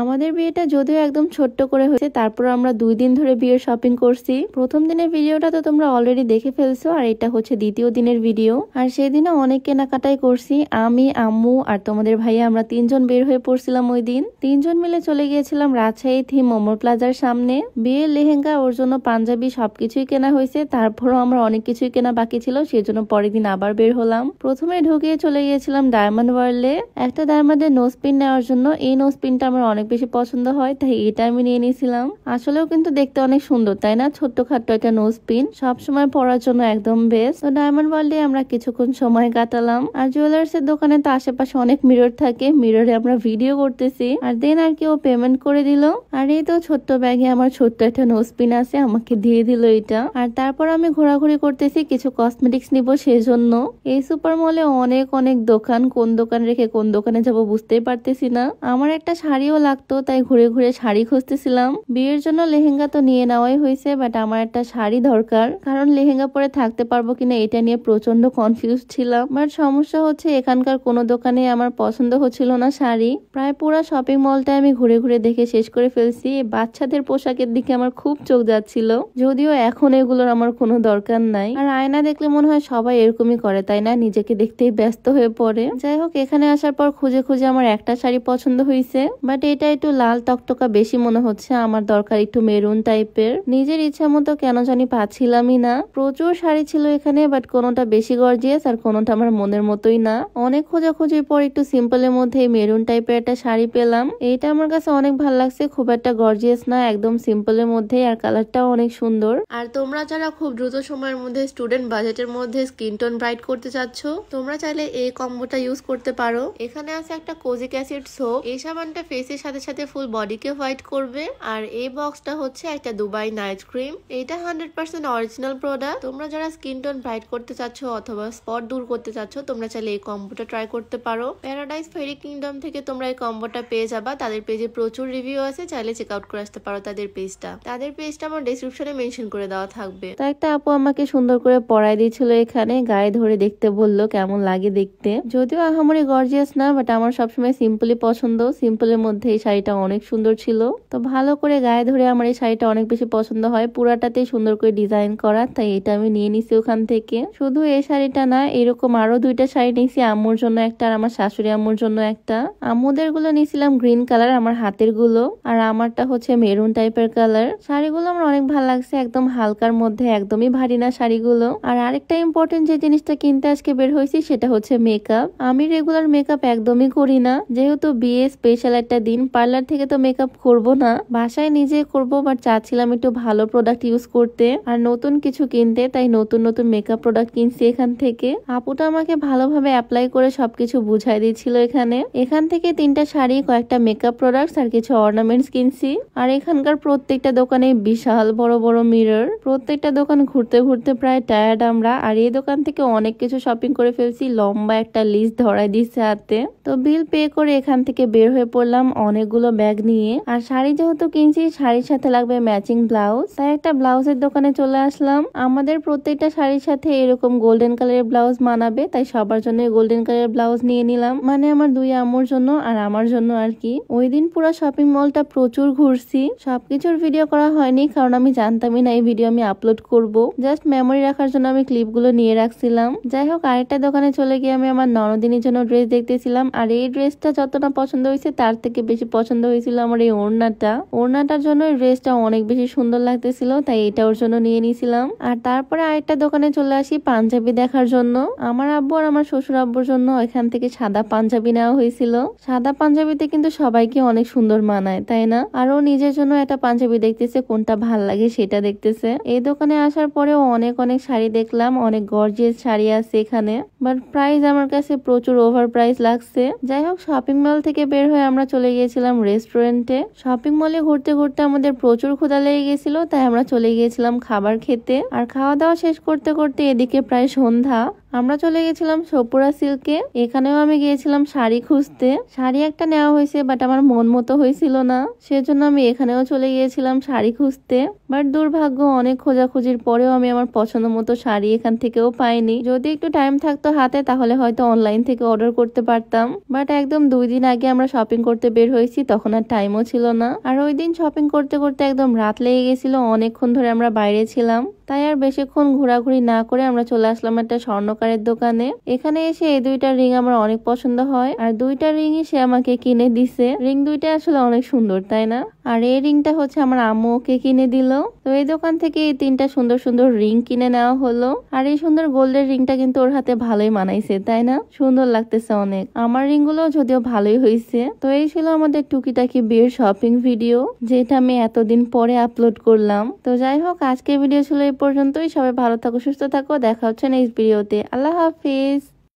আমাদের বিয়েটা যদিও একদম ছোট্ট করে হয়েছে তারপর আমরা দুই দিন ধরে বিয়ের শপিং করছি প্রথম দিনের ভিডিওটা তো তোমরা অলরেডি দেখে ফেলছো আর এটা হচ্ছে দ্বিতীয় দিনের ভিডিও আর সেদিনও অনেক কেনাকাটাই করছি আমি আম্মু আর তোমাদের ভাইয়া আমরা তিনজন বের হয়ে পড়ছিলাম ওই দিন তিনজন মিলে চলে গিয়েছিলাম রাজশাহী থিম মোমোর প্লাজার সামনে বিয়ের লেহেঙ্গা ওর জন্য পাঞ্জাবি সবকিছুই কেনা হয়েছে তারপরও আমরা অনেক কিছুই কেনা বাকি ছিল সেই জন্য পরের দিন আবার বের হলাম প্রথমে ঢুকিয়ে চলে গিয়েছিলাম ডায়মন্ড ওয়ার্ল্ডে একটা ডায়মন্ডের নোজ পিন নেওয়ার জন্য এই নোজ পিনটা আমরা অনেক অনেক বেশি পছন্দ হয় তাই এটা আমি নিয়ে নিয়েছিলাম আসলেও কিন্তু দেখতে অনেক সুন্দর তাই না ছোট্টখাট্ট একটা নোজ পিন সবসময় পরার জন্য একদম বেস্ট তো ডায়মন্ড ওয়ার্ল্ডে আমরা কিছুক্ষণ সময় কাটালাম আর জুয়েলার্স এর দোকানে তো আশেপাশে অনেক মিরর থাকে মিররে আমরা ভিডিও করতেছি আর দেন আর কি ও পেমেন্ট করে দিল আর এই তো ছোট্ট ব্যাগে আমার ছোট্ট একটা নোজ পিন আছে আমাকে দিয়ে দিল এটা আর তারপর আমি ঘোরাঘুরি করতেছি কিছু কসমেটিক্স নিব সেজন্য এই সুপার মলে অনেক অনেক দোকান কোন দোকান রেখে কোন দোকানে যাব বুঝতেই পারতেছি না আমার একটা শাড়িও লাগে লাগতো তাই ঘুরে ঘুরে শাড়ি খুঁজতেছিলাম বিয়ের জন্য লেহেঙ্গা তো নিয়ে নেওয়াই হয়েছে বাট আমার একটা শাড়ি দরকার কারণ লেহেঙ্গা পরে থাকতে পারবো কিনা এটা নিয়ে প্রচন্ড কনফিউজ ছিলাম বাট সমস্যা হচ্ছে এখানকার কোনো দোকানে আমার পছন্দ হচ্ছিল না শাড়ি প্রায় পুরো শপিং মলটা আমি ঘুরে ঘুরে দেখে শেষ করে ফেলছি বাচ্চাদের পোশাকের দিকে আমার খুব চোখ যাচ্ছিল যদিও এখন এগুলোর আমার কোনো দরকার নাই আর আয়না দেখলে মনে হয় সবাই এরকমই করে তাই না নিজেকে দেখতেই ব্যস্ত হয়ে পড়ে যাই হোক এখানে আসার পর খুঁজে খুঁজে আমার একটা শাড়ি পছন্দ হয়েছে বাট এটা এটা একটু লাল টকটকা বেশি মনে হচ্ছে আমার দরকার একটু মেরুন টাইপের নিজের ইচ্ছা মতো কেন জানি পাচ্ছিলামই না প্রচুর শাড়ি ছিল এখানে বাট কোনোটা বেশি গর্জিয়াস আর কোনোটা আমার মনের মতোই না অনেক খোঁজাখুঁজির পর একটু সিম্পলের মধ্যে মেরুন টাইপের একটা শাড়ি পেলাম এটা আমার কাছে অনেক ভালো লাগছে খুব একটা গর্জিয়াস না একদম সিম্পলের মধ্যে আর কালারটাও অনেক সুন্দর আর তোমরা যারা খুব দ্রুত সময়ের মধ্যে স্টুডেন্ট বাজেটের মধ্যে স্কিন টোন ব্রাইট করতে চাচ্ছ তোমরা চাইলে এই কম্বোটা ইউজ করতে পারো এখানে আছে একটা কোজিক অ্যাসিড সোপ এই সাবানটা ফেসের সাথে সাথে ফুল বডিকে হোয়াইট করবে আর এই বক্সটা হচ্ছে একটা দুবাই নাইট ক্রিম এটা হান্ড্রেড পার্সেন্ট অরিজিনাল প্রোডাক্ট তোমরা যারা স্কিন টোন ব্রাইট করতে চাচ্ছ অথবা স্পট দূর করতে চাচ্ছ তোমরা চাইলে এই কম্বোটা ট্রাই করতে পারো প্যারাডাইস ফেরি কিংডম থেকে তোমরা এই কম্বোটা পেয়ে যাবা তাদের পেজে প্রচুর রিভিউ আছে চাইলে চেক আউট করে আসতে পারো তাদের পেজটা তাদের পেজটা আমার ডিসক্রিপশনে মেনশন করে দেওয়া থাকবে তো একটা আপু আমাকে সুন্দর করে পড়াই দিয়েছিল এখানে গায়ে ধরে দেখতে বললো কেমন লাগে দেখতে যদিও আহামরি গর্জিয়াস না বাট আমার সবসময় সিম্পলি পছন্দ সিম্পলের মধ্যে এই শাড়িটা অনেক সুন্দর ছিল তো ভালো করে গায়ে ধরে আমার এই শাড়িটা অনেক বেশি পছন্দ হয় পুরাটাতে সুন্দর করে ডিজাইন করা তাই এটা আমি নিয়ে নিছি ওখান থেকে শুধু এই শাড়িটা না এরকম আরো দুইটা শাড়ি নিয়েছি আম্মুর জন্য একটা আর আমার শাশুড়ি আম্মুর জন্য একটা আম্মুদের গুলো নিয়েছিলাম গ্রিন কালার আমার হাতের গুলো আর আমারটা হচ্ছে মেরুন টাইপের কালার শাড়িগুলো আমার অনেক ভালো লাগছে একদম হালকার মধ্যে একদমই ভারী না শাড়িগুলো আর আরেকটা ইম্পর্টেন্ট যে জিনিসটা কিনতে আজকে বের হয়েছি সেটা হচ্ছে মেকআপ আমি রেগুলার মেকআপ একদমই করি না যেহেতু বিয়ে স্পেশাল একটা দিন পার্লার থেকে তো মেকআপ করব না বাসায় নিজে করব বাট চাচ্ছিলাম একটু ভালো প্রোডাক্ট ইউজ করতে আর নতুন কিছু কিনতে তাই নতুন নতুন মেকআপ প্রোডাক্ট কিনছি এখান থেকে আপুটা আমাকে ভালোভাবে অ্যাপ্লাই করে সবকিছু বুঝাই দিয়েছিল এখানে এখান থেকে তিনটা শাড়ি কয়েকটা মেকআপ প্রোডাক্টস আর কিছু অর্নামেন্টস কিনছি আর এখানকার প্রত্যেকটা দোকানে বিশাল বড় বড় মিরর প্রত্যেকটা দোকান ঘুরতে ঘুরতে প্রায় টায়ার্ড আমরা আর এই দোকান থেকে অনেক কিছু শপিং করে ফেলছি লম্বা একটা লিস্ট ধরাই দিচ্ছে হাতে তো বিল পে করে এখান থেকে বের হয়ে পড়লাম অনেকগুলো ব্যাগ নিয়ে আর শাড়ি যেহেতু কিনছি শাড়ির সাথে লাগবে ম্যাচিং ব্লাউজ তাই একটা ব্লাউজের দোকানে চলে আসলাম আমাদের প্রত্যেকটা শাড়ির সাথে এরকম গোল্ডেন কালারের ব্লাউজ মানাবে তাই সবার জন্য গোল্ডেন কালারের ব্লাউজ নিয়ে নিলাম মানে আমার দুই আমর জন্য আর আমার জন্য আর কি ওই দিন পুরো শপিং মলটা প্রচুর ঘুরছি সবকিছুর ভিডিও করা হয়নি কারণ আমি জানতামই না এই ভিডিও আমি আপলোড করব জাস্ট মেমোরি রাখার জন্য আমি ক্লিপগুলো নিয়ে রাখছিলাম যাই হোক আরেকটা দোকানে চলে গিয়ে আমি আমার নরদিনীর জন্য ড্রেস দেখতেছিলাম আর এই ড্রেসটা যতটা পছন্দ হয়েছে তার থেকে বেশি বেশি পছন্দ হয়েছিল আমার এই ওড়নাটা ওড়নাটার জন্য ড্রেসটা অনেক বেশি সুন্দর লাগতেছিল তাই এটা ওর জন্য নিয়ে নিয়েছিলাম আর তারপরে আরেকটা দোকানে চলে আসি পাঞ্জাবি দেখার জন্য আমার আব্বু আর আমার শ্বশুর আব্বুর জন্য এখান থেকে সাদা পাঞ্জাবি নেওয়া হয়েছিল সাদা পাঞ্জাবিতে কিন্তু সবাইকে অনেক সুন্দর মানায় তাই না আরও নিজের জন্য একটা পাঞ্জাবি দেখতেছে কোনটা ভাল লাগে সেটা দেখতেছে এই দোকানে আসার পরেও অনেক অনেক শাড়ি দেখলাম অনেক গর্জিয়াস শাড়ি আছে এখানে বাট প্রাইস আমার কাছে প্রচুর ওভার প্রাইস লাগছে যাই হোক শপিং মল থেকে বের হয়ে আমরা চলে গিয়েছি গিয়েছিলাম রেস্টুরেন্টে শপিং মলে ঘুরতে ঘুরতে আমাদের প্রচুর ক্ষুদা লেগে গেছিল তাই আমরা চলে গিয়েছিলাম খাবার খেতে আর খাওয়া দাওয়া শেষ করতে করতে এদিকে প্রায় সন্ধ্যা আমরা চলে গেছিলাম সপুরা সিল্কে এখানেও আমি গিয়েছিলাম শাড়ি খুঁজতে শাড়ি একটা নেওয়া হয়েছে বাট আমার মন মতো হয়েছিল না সেজন্য আমি এখানেও চলে গিয়েছিলাম শাড়ি খুঁজতে বাট দুর্ভাগ্য অনেক খোঁজাখুঁজির পরেও আমি আমার পছন্দ মতো শাড়ি এখান থেকেও পাইনি যদি একটু টাইম থাকতো হাতে তাহলে হয়তো অনলাইন থেকে অর্ডার করতে পারতাম বাট একদম দুই দিন আগে আমরা শপিং করতে বের হয়েছি তখন আর টাইমও ছিল না আর ওই দিন শপিং করতে করতে একদম রাত লেগে গেছিল অনেকক্ষণ ধরে আমরা বাইরে ছিলাম তাই আর বেশিক্ষণ ঘোরাঘুরি না করে আমরা চলে আসলাম একটা স্বর্ণকারের দোকানে এখানে এসে এই দুইটা রিং আমার অনেক পছন্দ হয় আর দুইটা রিংই সে আমাকে কিনে দিছে রিং দুইটা আসলে অনেক সুন্দর তাই না আর এই রিংটা হচ্ছে আমার আম্মু ওকে কিনে দিল তো এই দোকান থেকে এই তিনটা সুন্দর সুন্দর রিং কিনে নেওয়া হলো আর এই সুন্দর গোল্ডের রিংটা কিন্তু ওর হাতে ভালোই মানাইছে তাই না সুন্দর লাগতেছে অনেক আমার গুলো যদিও ভালোই হয়েছে তো এই ছিল আমাদের টুকিটাকি বিয়ের শপিং ভিডিও যেটা আমি এতদিন পরে আপলোড করলাম তো যাই হোক আজকের ভিডিও ছিল এই পর্যন্তই সবাই ভালো থাকো সুস্থ থাকো দেখা হচ্ছে নেক্সট ভিডিওতে আল্লাহ হাফিজ